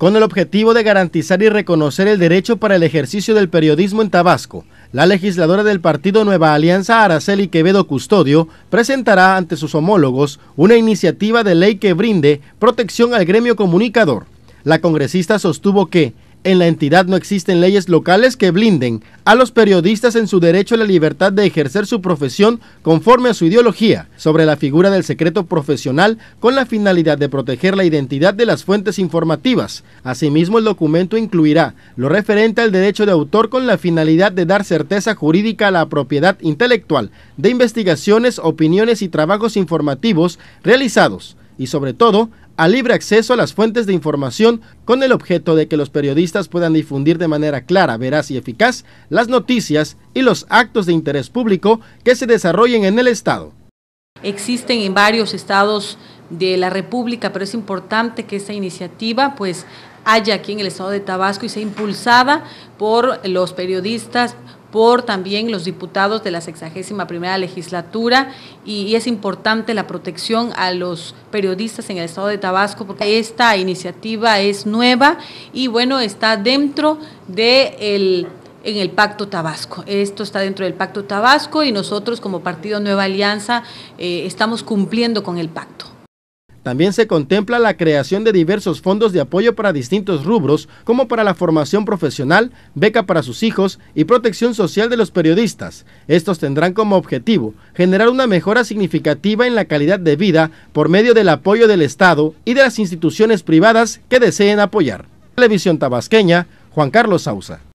Con el objetivo de garantizar y reconocer el derecho para el ejercicio del periodismo en Tabasco, la legisladora del partido Nueva Alianza Araceli Quevedo Custodio presentará ante sus homólogos una iniciativa de ley que brinde protección al gremio comunicador. La congresista sostuvo que en la entidad no existen leyes locales que blinden a los periodistas en su derecho a la libertad de ejercer su profesión conforme a su ideología sobre la figura del secreto profesional con la finalidad de proteger la identidad de las fuentes informativas. Asimismo, el documento incluirá lo referente al derecho de autor con la finalidad de dar certeza jurídica a la propiedad intelectual de investigaciones, opiniones y trabajos informativos realizados y sobre todo a libre acceso a las fuentes de información con el objeto de que los periodistas puedan difundir de manera clara, veraz y eficaz las noticias y los actos de interés público que se desarrollen en el Estado. Existen en varios estados de la República, pero es importante que esta iniciativa pues haya aquí en el estado de Tabasco y sea impulsada por los periodistas, por también los diputados de la sexagésima primera legislatura y, es importante la protección a los periodistas en el estado de Tabasco porque esta iniciativa es nueva y bueno está dentro de en el Pacto Tabasco. Esto está dentro del Pacto Tabasco y nosotros como Partido Nueva Alianza eh, estamos cumpliendo con el pacto. También se contempla la creación de diversos fondos de apoyo para distintos rubros, como para la formación profesional, beca para sus hijos y protección social de los periodistas. Estos tendrán como objetivo generar una mejora significativa en la calidad de vida por medio del apoyo del Estado y de las instituciones privadas que deseen apoyar. Televisión Tabasqueña, Juan Carlos Sauza.